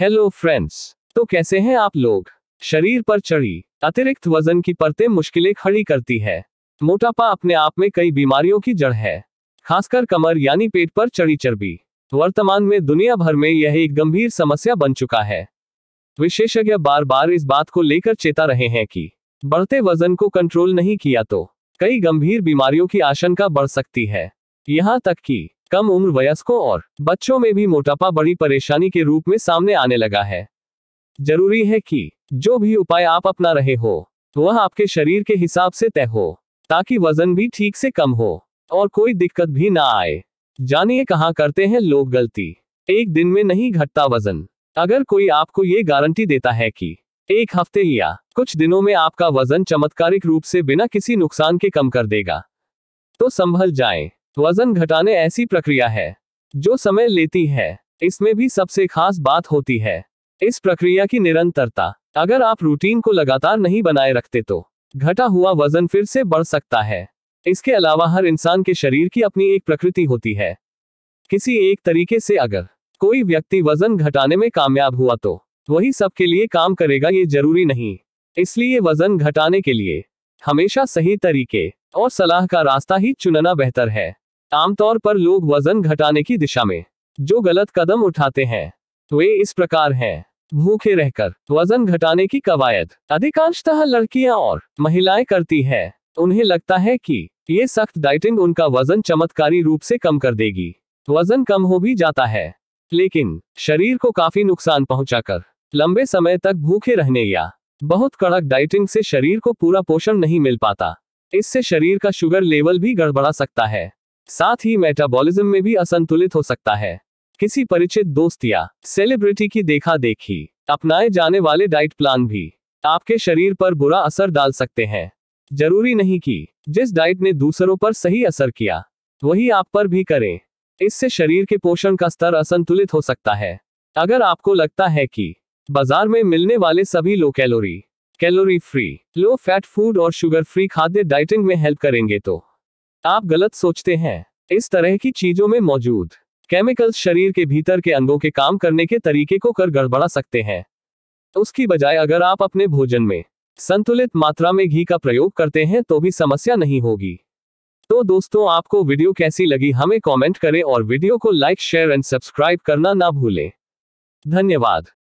Hello friends तो कैसे हैं आप लोग शरीर पर चढ़ी अतिरिक्त वजन की परतें मुश्किलें खड़ी करती है मोटापा अपने आप में कई बीमारियों की जड़ है खासकर कमर यानी पेट पर चढ़ी चर्बी वर्तमान में दुनिया भर में यह एक गंभीर समस्या बन चुका है विशेषज्ञ बार बार इस बात को लेकर चेता रहे हैं कि बढ़ते वजन को कंट्रोल नहीं किया तो कई गंभीर बीमारियों की आशंका बढ़ सकती है यहाँ तक कि कम उम्र वयस्कों और बच्चों में भी मोटापा बड़ी परेशानी के रूप में सामने आने लगा है जरूरी है कि जो भी उपाय आप अपना रहे हो वह आपके शरीर के हिसाब से तय हो ताकि वजन भी ठीक से कम हो और कोई दिक्कत भी ना आए जानिए कहाँ करते हैं लोग गलती एक दिन में नहीं घटता वजन अगर कोई आपको ये गारंटी देता है कि एक हफ्ते या कुछ दिनों में आपका वजन चमत्कारिक रूप से बिना किसी नुकसान के कम कर देगा तो संभल जाएं। वजन घटाने ऐसी प्रक्रिया है जो समय लेती है इसमें भी सबसे खास बात होती है इस प्रक्रिया की निरंतरता अगर आप रूटीन को लगातार नहीं बनाए रखते तो घटा हुआ वजन फिर से बढ़ सकता है इसके अलावा हर इंसान के शरीर की अपनी एक प्रकृति होती है किसी एक तरीके से अगर कोई व्यक्ति वजन घटाने में कामयाब हुआ तो वही सबके लिए काम करेगा ये जरूरी नहीं इसलिए वजन घटाने के लिए हमेशा सही तरीके और सलाह का रास्ता ही चुनना बेहतर है आमतौर पर लोग वजन घटाने की दिशा में जो गलत कदम उठाते हैं तो वे इस प्रकार हैं भूखे रहकर वजन घटाने की कवायद अधिकांशतः लड़कियां और महिलाएं करती है उन्हें लगता है कि ये सख्त डाइटिंग उनका वजन चमत्कारी रूप से कम कर देगी वजन कम हो भी जाता है लेकिन शरीर को काफी नुकसान पहुंचाकर लंबे समय तक भूखे रहने या बहुत कड़क डाइटिंग से शरीर को पूरा पोषण नहीं मिल पाता इससे शरीर का शुगर लेवल भी गड़बड़ा सकता है साथ ही मेटाबॉलिज्म में भी असंतुलित हो सकता है किसी परिचित दोस्त या सेलिब्रिटी की देखा देखी अपनाए जाने वाले डाइट प्लान भी आपके शरीर पर बुरा असर डाल सकते हैं जरूरी नहीं कि जिस डाइट ने दूसरों पर सही असर किया वही आप पर भी करें इससे शरीर के पोषण का स्तर असंतुलित हो सकता है अगर आपको लगता है कि बाजार में मिलने वाले सभी low calorie calorie free low fat food और शुगर फ्री खाद्य डाइटिंग में हेल्प करेंगे तो आप गलत सोचते हैं इस तरह की चीजों में मौजूद केमिकल्स शरीर के भीतर के अंगों के काम करने के तरीके को कर गड़बड़ा सकते हैं उसकी बजाय अगर आप अपने भोजन में संतुलित मात्रा में घी का प्रयोग करते हैं तो भी समस्या नहीं होगी तो दोस्तों आपको वीडियो कैसी लगी हमें कमेंट करें और वीडियो को लाइक शेयर एंड सब्सक्राइब करना ना भूलें धन्यवाद